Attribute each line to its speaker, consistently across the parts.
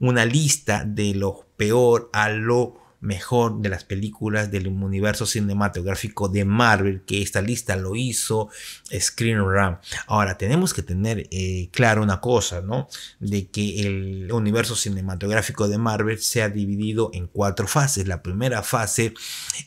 Speaker 1: una lista de lo peor a lo mejor de las películas del universo cinematográfico de Marvel, que esta lista lo hizo Screen Ram, Ahora, tenemos que tener eh, claro una cosa, ¿no? De que el universo cinematográfico de Marvel se ha dividido en cuatro fases. La primera fase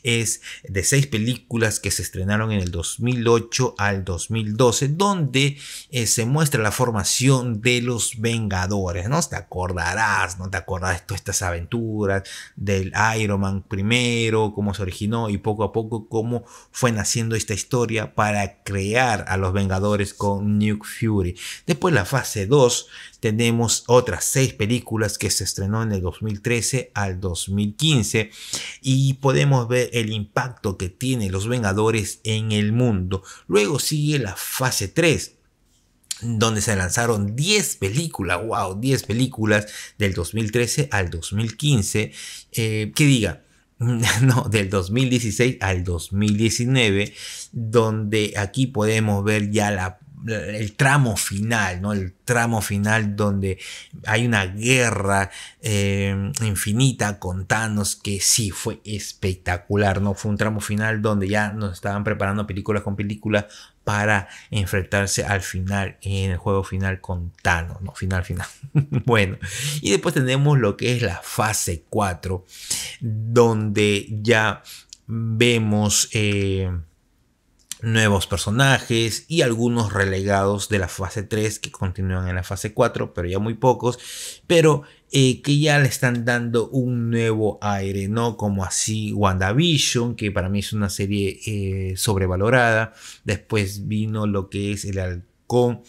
Speaker 1: es de seis películas que se estrenaron en el 2008 al 2012, donde eh, se muestra la formación de los Vengadores, ¿no? Te acordarás, ¿no? Te acordarás de todas estas aventuras del aire primero, cómo se originó y poco a poco cómo fue naciendo esta historia para crear a los Vengadores con Nuke Fury. Después la fase 2 tenemos otras seis películas que se estrenó en el 2013 al 2015 y podemos ver el impacto que tienen los Vengadores en el mundo. Luego sigue la fase 3 donde se lanzaron 10 películas, wow, 10 películas del 2013 al 2015, eh, que diga, no, del 2016 al 2019, donde aquí podemos ver ya la el tramo final, ¿no? El tramo final donde hay una guerra eh, infinita con Thanos que sí fue espectacular, ¿no? Fue un tramo final donde ya nos estaban preparando películas con películas para enfrentarse al final en el juego final con Thanos, ¿no? Final, final. bueno, y después tenemos lo que es la fase 4, donde ya vemos... Eh, nuevos personajes y algunos relegados de la fase 3 que continúan en la fase 4, pero ya muy pocos, pero eh, que ya le están dando un nuevo aire, ¿no? Como así WandaVision, que para mí es una serie eh, sobrevalorada, después vino lo que es El Halcón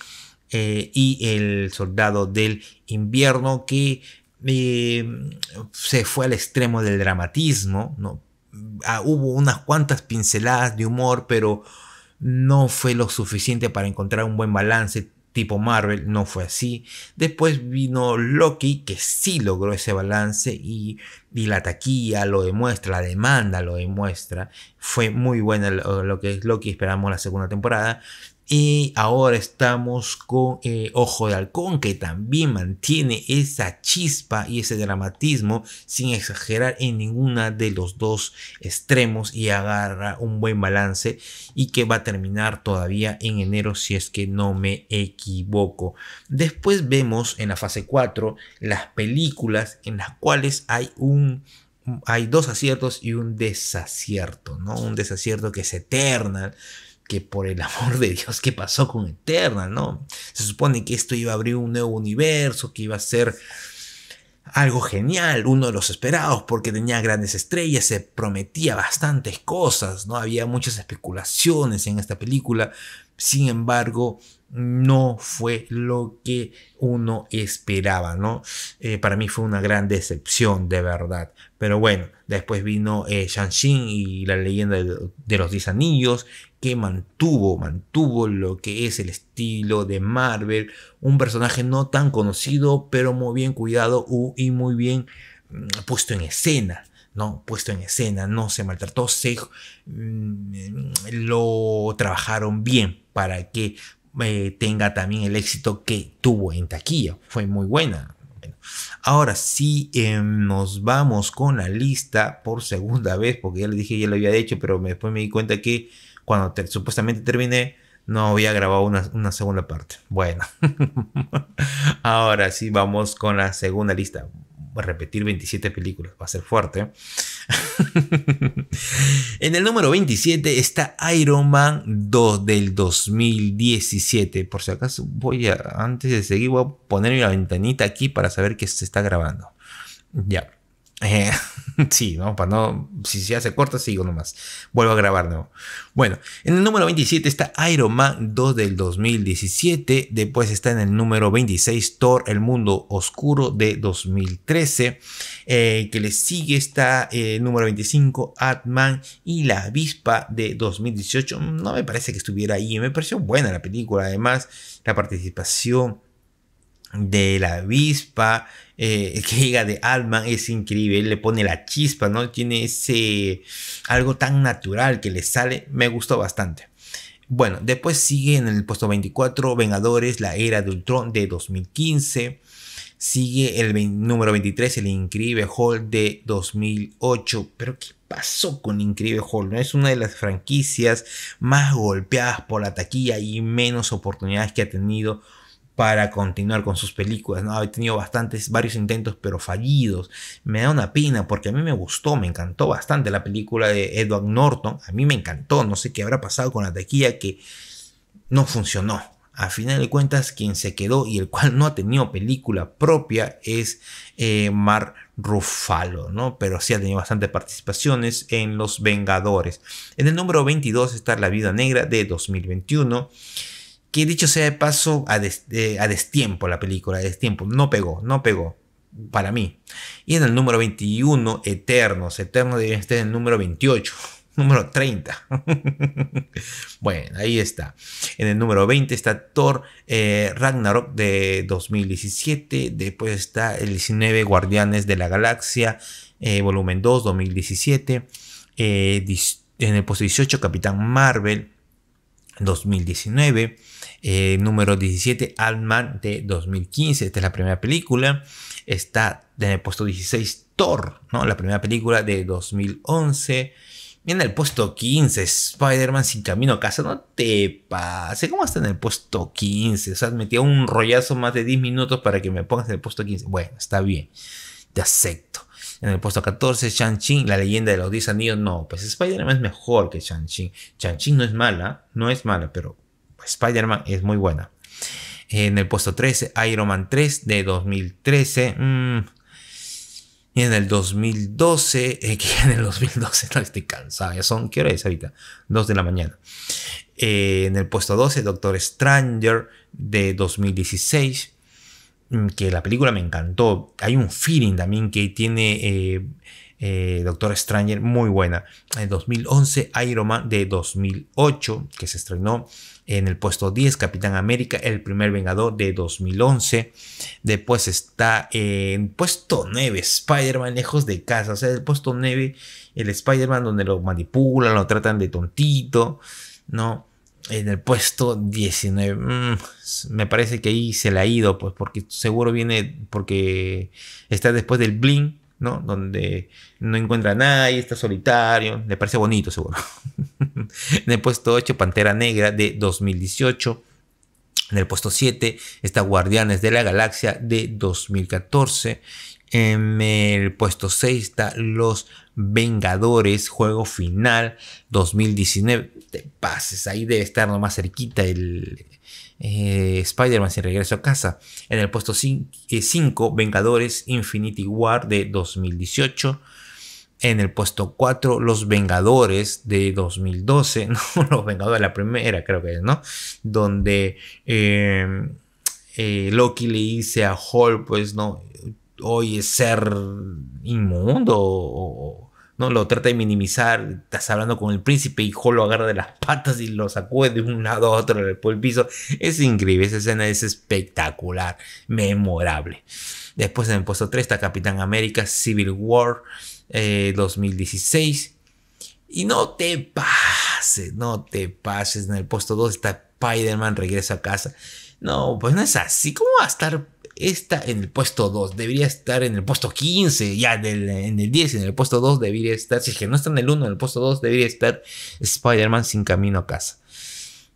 Speaker 1: eh, y El Soldado del Invierno, que se fue al extremo del dramatismo, ¿no? Ah, hubo unas cuantas pinceladas de humor, pero no fue lo suficiente para encontrar un buen balance tipo Marvel, no fue así. Después vino Loki, que sí logró ese balance y, la taquilla lo demuestra, la demanda lo demuestra. Fue muy buena lo que es Loki, esperamos la segunda temporada. Y ahora estamos con eh, Ojo de Halcón, que también mantiene esa chispa y ese dramatismo sin exagerar en ninguna de los dos extremos y agarra un buen balance y que va a terminar todavía en enero si es que no me equivoco. Después vemos en la fase 4 las películas en las cuales hay un hay dos aciertos y un desacierto, ¿no? Un desacierto que es eterna que por el amor de Dios, ¿qué pasó con Eterna, ¿no? Se supone que esto iba a abrir un nuevo universo, que iba a ser algo genial, uno de los esperados, porque tenía grandes estrellas, se prometía bastantes cosas, ¿no? Había muchas especulaciones en esta película, sin embargo, no fue lo que uno esperaba, ¿no? Eh, para mí fue una gran decepción, de verdad. Pero bueno, después vino eh, Shang-Chi y la leyenda de, los 10 anillos, que mantuvo, mantuvo lo que es el estilo de Marvel. Un personaje no tan conocido, pero muy bien cuidado y muy bien mm, puesto en escena, ¿no? Puesto en escena, no se maltrató, se, mm, lo trabajaron bien para que eh, tenga también el éxito que tuvo en taquilla. Fue muy buena. ahora, si em, nos vamos con la lista por segunda vez, porque ya le dije, ya lo había hecho, pero después me di cuenta que cuando supuestamente terminé, no había grabado una, una segunda parte. Bueno, ahora sí vamos con la segunda lista. Repetir 27 películas va a ser fuerte. en el número 27 está Iron Man 2 del 2017. Por si acaso, voy a, antes de seguir, voy a poner la ventanita aquí para saber que se está grabando. Ya. Eh, Sí, ¿no? Para no. Si se hace corta, sigo nomás. Vuelvo a grabar, nuevo. Bueno, en el número 27 está Iron Man 2 del 2017. Después está en el número 26 Thor, El Mundo Oscuro de 2013. Eh, que le sigue está eh, el número 25 Atman y La Avispa de 2018. No me parece que estuviera ahí. Me pareció buena la película. Además, la participación de la avispa, eh, que llega de alma. es increíble, le pone la chispa, ¿no? Tiene ese algo tan natural que le sale, me gustó bastante. Bueno, después sigue en el puesto 24 Vengadores, la era de Ultron de 2015. Sigue el número 23, el Increíble Hall de 2008. Pero ¿qué pasó con Increíble Hall. ¿No? Es una de las franquicias más golpeadas por la taquilla y menos oportunidades que ha tenido para continuar con sus películas. ¿no? ha tenido bastantes, varios intentos, pero fallidos. Me da una pena porque a mí me gustó, me encantó bastante la película de Edward Norton. A mí me encantó, no sé qué habrá pasado con la taquilla que no funcionó. A final de cuentas, quien se quedó y el cual no ha tenido película propia es eh, Mar Rufalo, ¿no? Pero sí ha tenido bastantes participaciones en Los Vengadores. En el número 22 está La Vida Negra de 2021. Que dicho sea de paso, a, destiempo la película, a destiempo. No pegó, no pegó. Para mí. Y en el número 21, Eternos. Eternos Este estar en el número 28. Número 30. bueno, ahí está. En el número 20 está Thor eh, Ragnarok de 2017. Después está el 19 Guardianes de la Galaxia, eh, volumen 2, 2017. Eh, en el puesto 18 Capitán Marvel, 2019. Eh, número 17, Ant-Man de 2015. Esta es la primera película. Está en el puesto 16, Thor, ¿no? la primera película de 2011. Y en el puesto 15, Spider-Man sin camino a casa. No te pase. ¿Cómo está en el puesto 15? O sea, metí un rollazo más de 10 minutos para que me pongas en el puesto 15. Bueno, está bien. Te acepto. En el puesto 14, Shang-Chi, la leyenda de los 10 anillos. No, pues Spider-Man es mejor que Shang-Chi. Shang-Chi no es mala, no es mala, pero Spider-Man es muy buena. En el puesto 13, Iron Man 3 de 2013. Mm. y en el 2012, eh, que en el 2012 no estoy cansado, ya son, ¿qué hora es ahorita? 2 de la mañana. Eh, en el puesto 12, Doctor Stranger de 2016, mm, que la película me encantó. Hay un feeling también que tiene eh, eh, Doctor Stranger, muy buena. En 2011, Iron Man de 2008, que se estrenó en el puesto 10, Capitán América, El Primer Vengador de 2011. Después está en puesto 9, Spider-Man Lejos de Casa. O sea, el puesto 9, el Spider-Man donde lo manipulan, lo tratan de tontito, ¿no? en el puesto 19. Mm, me parece que ahí se le ha ido, pues, porque seguro viene, porque está después del Bling ¿no? Donde no encuentra a nadie, está solitario, le parece bonito seguro. en el puesto 8, Pantera Negra de 2018. En el puesto 7 está Guardianes de la Galaxia de 2014. En el puesto 6 está Los Vengadores, juego final 2019. Te pases, ahí debe estar nomás cerquita el, eh, Spider-Man sin regreso a casa. En el puesto 5, eh, Vengadores Infinity War de 2018. En el puesto 4, Los Vengadores de 2012. No, Los Vengadores, la primera creo que es, ¿no? Donde em, eh, Loki le dice a Hall: pues, ¿no? Hoy es ser inmundo o lo trata de minimizar, estás hablando con el príncipe y lo agarra de las patas y lo sacude de un lado a otro por el piso. Es increíble, esa escena es espectacular, memorable. Después en el puesto 3 está Capitán América Civil War 2016. Eh, y no te pases, no te pases. En el puesto 2 está Spider-Man regresa a casa. No, pues no es así. ¿Cómo va a estar está en el puesto 2, debería estar en el puesto 15, ya en el 10, en el puesto 2 debería estar, si es que no está en el 1, en el puesto 2 debería estar Spider-Man sin camino a casa.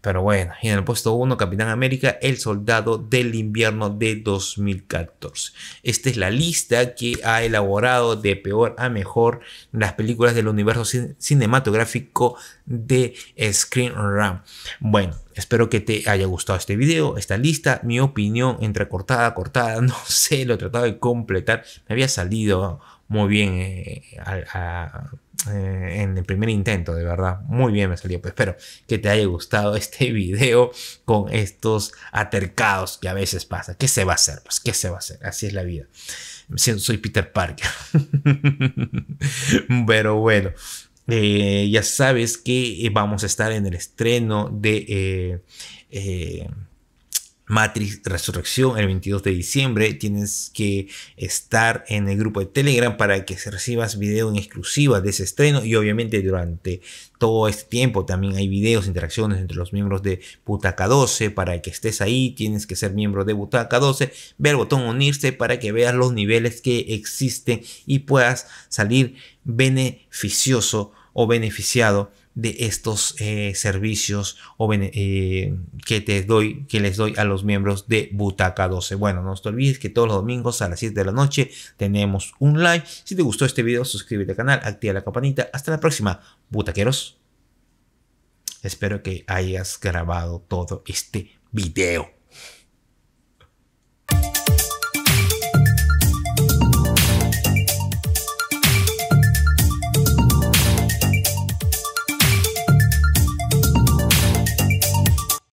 Speaker 1: Pero bueno, y en el puesto 1, Capitán América, El Soldado del Invierno de 2014. Esta es la lista que ha elaborado de peor a mejor las películas del universo cinematográfico de Screen Ram. Bueno, espero que te haya gustado este video, esta lista, mi opinión entre cortada, cortada, no sé, lo he tratado de completar, me había salido muy bien eh, a eh, en el primer intento, de verdad. Muy bien me salió. Pues espero que te haya gustado este video con estos atercados que a veces pasa. ¿Qué se va a hacer? Pues qué se va a hacer. Así es la vida. siento Soy Peter Parker. Pero bueno. Eh, ya sabes que eh, vamos a estar en el estreno de eh, Matrix Resurrección el 22 de diciembre. Tienes que estar en el grupo de Telegram para que recibas video en exclusiva de ese estreno y obviamente durante todo este tiempo también hay videos, interacciones entre los miembros de Butaca 12. Para que estés ahí tienes que ser miembro de Butaca 12. Ve el botón unirse para que veas los niveles que existen y puedas salir beneficioso o beneficiado de estos eh, servicios o eh, que te doy, que les doy a los miembros de Butaca 12. Bueno, no te olvides que todos los domingos a las 7 de la noche tenemos un like, Si te gustó este video, suscríbete al canal, activa la campanita. Hasta la próxima, butaqueros. Espero que hayas grabado todo este video.